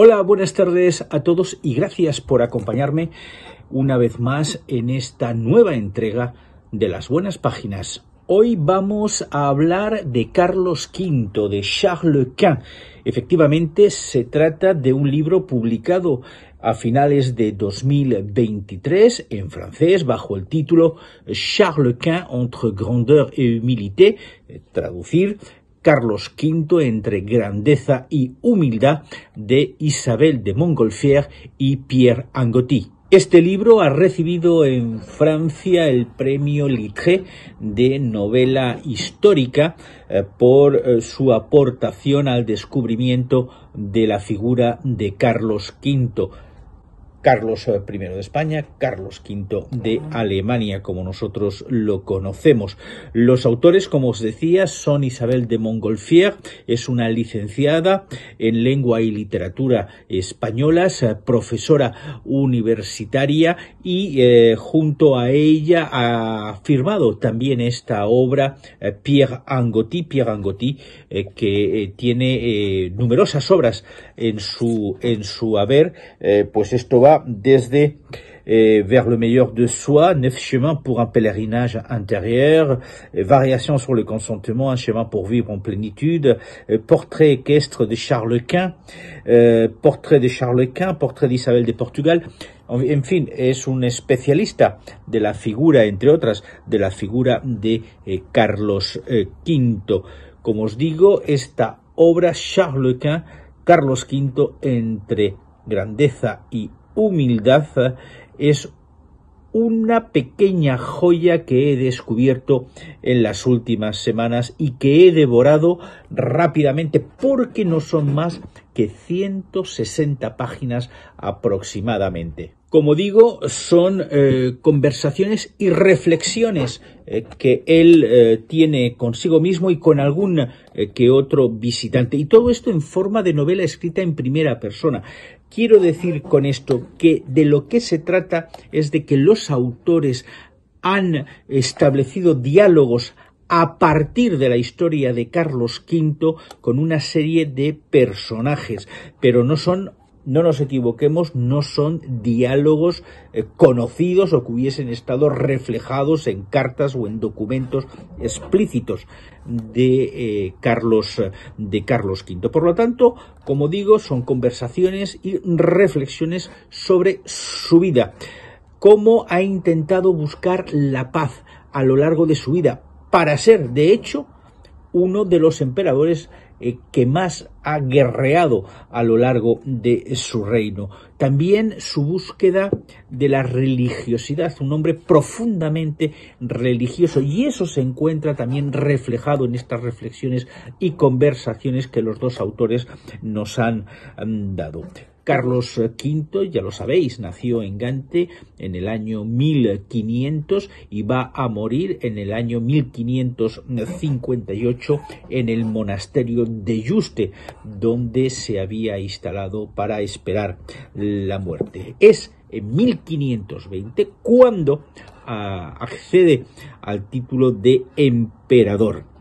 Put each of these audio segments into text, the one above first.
Hola, buenas tardes a todos y gracias por acompañarme una vez más en esta nueva entrega de las buenas páginas. Hoy vamos a hablar de Carlos V, de Charles Quint. Efectivamente, se trata de un libro publicado a finales de 2023 en francés bajo el título Charles Quint entre grandeur et humilité, eh, traducir Carlos V entre grandeza y humildad de Isabel de Montgolfier y Pierre Angotti. Este libro ha recibido en Francia el premio Littré de novela histórica eh, por eh, su aportación al descubrimiento de la figura de Carlos V Carlos eh, I de España, Carlos V de Alemania, como nosotros lo conocemos. Los autores, como os decía, son Isabel de Montgolfier, es una licenciada en lengua y literatura españolas, eh, profesora universitaria y eh, junto a ella ha firmado también esta obra Pierre Angotti, Pierre que tiene numerosas obras en su, en su haber, pues esto va desde et eh, vers le meilleur de soi, neuf chemins pour un pèlerinage intérieur, eh, variations sur le consentement, un chemin pour vivre en plénitude, eh, portrait équestre de Charles Quint, portrait de Charles Quint, portrait d'Isabelle de Portugal. Enfin, fin, es un especialista de la figura, entre otras, de la figura de Carlos V. Como os digo, esta obra Charles Quint, Carlos V entre grandeza y humildad es una pequeña joya que he descubierto en las últimas semanas y que he devorado rápidamente porque no son más que 160 páginas aproximadamente. Como digo, son eh, conversaciones y reflexiones eh, que él eh, tiene consigo mismo y con algún que otro visitante. Y todo esto en forma de novela escrita en primera persona. Quiero decir con esto que de lo que se trata es de que los autores han establecido diálogos a partir de la historia de Carlos V con una serie de personajes, pero no son no nos equivoquemos, no son diálogos eh, conocidos o que hubiesen estado reflejados en cartas o en documentos explícitos de, eh, Carlos, eh, de Carlos V. Por lo tanto, como digo, son conversaciones y reflexiones sobre su vida, cómo ha intentado buscar la paz a lo largo de su vida para ser, de hecho, uno de los emperadores eh, que más ha guerreado a lo largo de su reino. También su búsqueda de la religiosidad, un hombre profundamente religioso, y eso se encuentra también reflejado en estas reflexiones y conversaciones que los dos autores nos han mm, dado. Carlos V, eh, ya lo sabéis, nació en Gante en el año 1500 y va a morir en el año 1558 en el monasterio de Yuste, donde se había instalado para esperar la muerte. Es en 1520 cuando ah, accede al título de emperador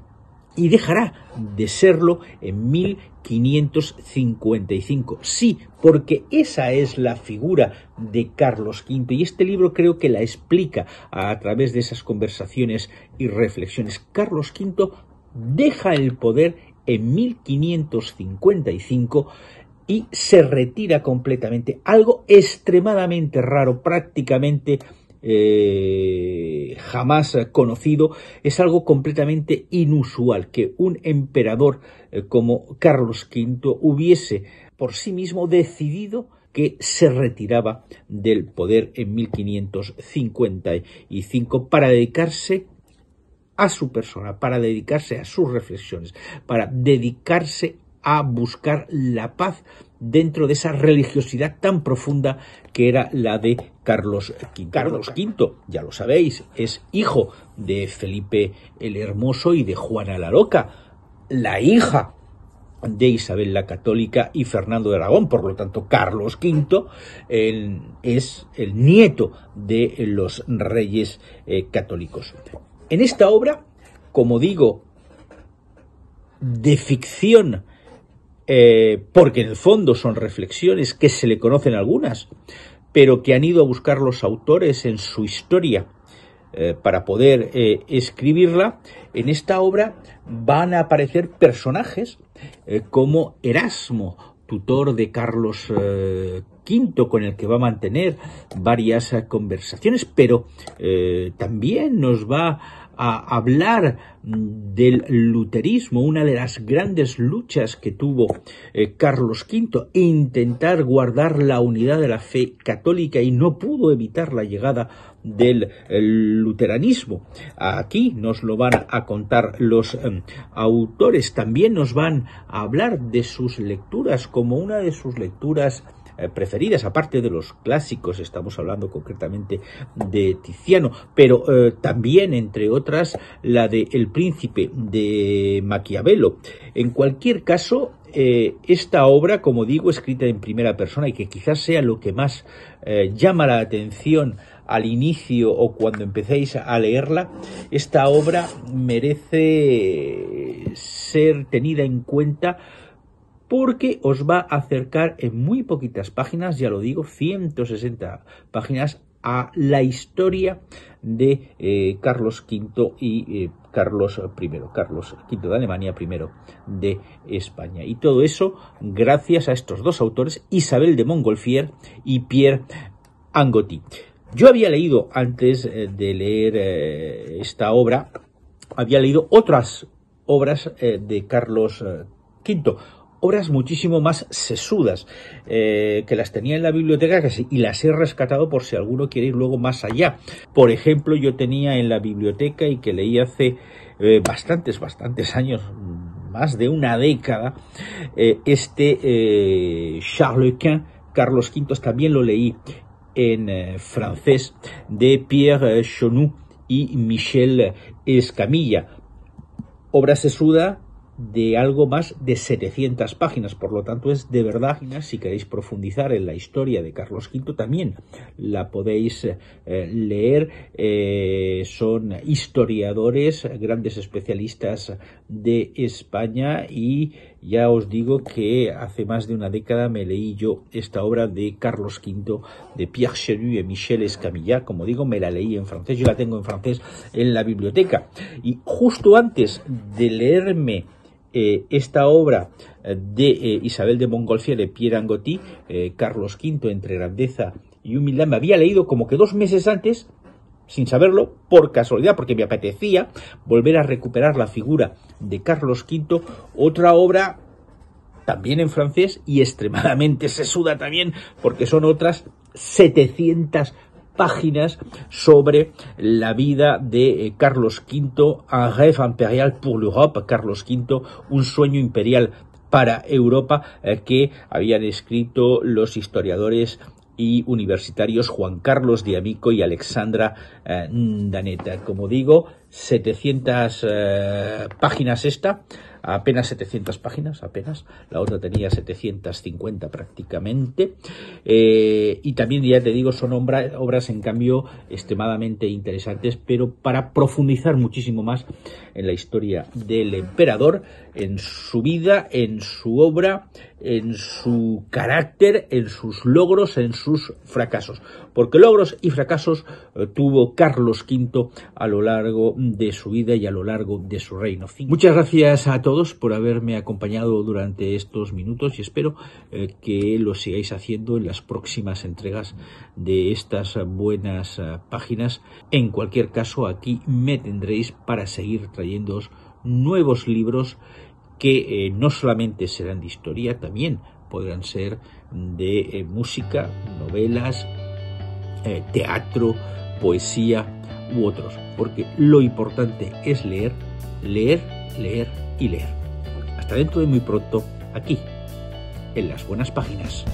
y dejará de serlo en 1555. Sí, porque esa es la figura de Carlos V y este libro creo que la explica a través de esas conversaciones y reflexiones. Carlos V deja el poder en 1555 y se retira completamente, algo extremadamente raro, prácticamente eh, jamás conocido, es algo completamente inusual que un emperador eh, como Carlos V hubiese por sí mismo decidido que se retiraba del poder en 1555 para dedicarse a su persona, para dedicarse a sus reflexiones, para dedicarse a buscar la paz dentro de esa religiosidad tan profunda que era la de Carlos V. Carlos V, ya lo sabéis, es hijo de Felipe el Hermoso y de Juana la Loca, la hija de Isabel la Católica y Fernando de Aragón. Por lo tanto, Carlos V es el nieto de los reyes eh, católicos. En esta obra, como digo, de ficción eh, porque en el fondo son reflexiones que se le conocen algunas, pero que han ido a buscar los autores en su historia eh, para poder eh, escribirla, en esta obra van a aparecer personajes como Erasmo, tutor de Carlos V, con el que va a mantener varias conversaciones, pero también nos va a hablar del luterismo, una de las grandes luchas que tuvo eh, Carlos V, e intentar guardar la unidad de la fe católica y no pudo evitar la llegada del eh, luteranismo. Aquí nos lo van a contar los em, autores, también nos van a hablar de sus lecturas, como una de sus lecturas eh, preferidas, aparte de los clásicos, estamos hablando concretamente de Tiziano, pero eh, también, entre otras, la de El Príncipe de Maquiavelo. En cualquier caso, eh, esta obra, como digo, escrita en primera persona y que quizás sea lo que más llama la atención al inicio o cuando empecéis a leerla, esta obra merece ser tenida en cuenta porque os va a acercar en muy poquitas páginas, ya lo digo, 160 páginas a la historia de eh, Carlos V y eh, Carlos I, Carlos V de Alemania, I de España. Y todo eso gracias a estos dos autores, Isabel de Montgolfier y Pierre Angotti. Yo había leído, antes eh, de leer esta obra, había leído otras obras de Carlos V obras muchísimo más sesudas eh, que las tenía en la biblioteca y las he rescatado por si alguno quiere ir luego más allá. Por ejemplo, yo tenía en la biblioteca y que leí hace eh, bastantes, bastantes años, mm, más de una década, eh, este Charles Quint, Carlos V, también lo leí en francés, de Pierre Chenoux y Michel Escamilla. Obra sesuda de algo más de 700 páginas, por lo tanto es de verdad, si queréis profundizar en la historia de Carlos V también la podéis eh, leer, eh, son historiadores, grandes especialistas de España y ya os digo que hace más de una década me leí yo esta obra de Carlos V de Pierre Cheru y Michel Escamilla, como digo, me la leí en francés, yo la tengo en francés en la biblioteca y justo antes de leerme eh, esta obra eh, de eh, Isabel de Montgolfier de Pierre Angotí, Carlos V entre grandeza y humildad, me había leído como que dos meses antes, sin saberlo, por casualidad, porque me apetecía volver a recuperar la figura de Carlos V, otra obra también en francés y extremadamente sesuda también, porque son otras 700 páginas sobre la vida de eh, Carlos V, Un rêve imperial pour l'Europe, Carlos V, un sueño imperial para Europa, eh, que habían escrito los historiadores y universitarios Juan Carlos Diamico y Alexandra eh, Daneta. Como digo, 700 páginas esta, apenas 700 páginas, apenas. La otra tenía 750 prácticamente. Eh, y también, ya te digo, son obras, en cambio, extremadamente interesantes, pero para profundizar muchísimo más en la historia del emperador, en su vida, en su obra, en su carácter, en sus logros, en sus fracasos porque logros y fracasos eh, tuvo Carlos V a lo largo de su vida y a lo largo de su reino. Muchas gracias a todos por haberme acompañado durante estos minutos y espero eh, que lo sigáis haciendo en las próximas entregas de estas buenas eh, páginas. En cualquier caso, aquí me tendréis para seguir trayéndoos nuevos libros que no solamente serán de historia, también podrán ser de música, novelas, eh, teatro, poesía u otros, porque lo importante es leer, leer, leer y leer. Hasta dentro de muy pronto, aquí, en las buenas páginas.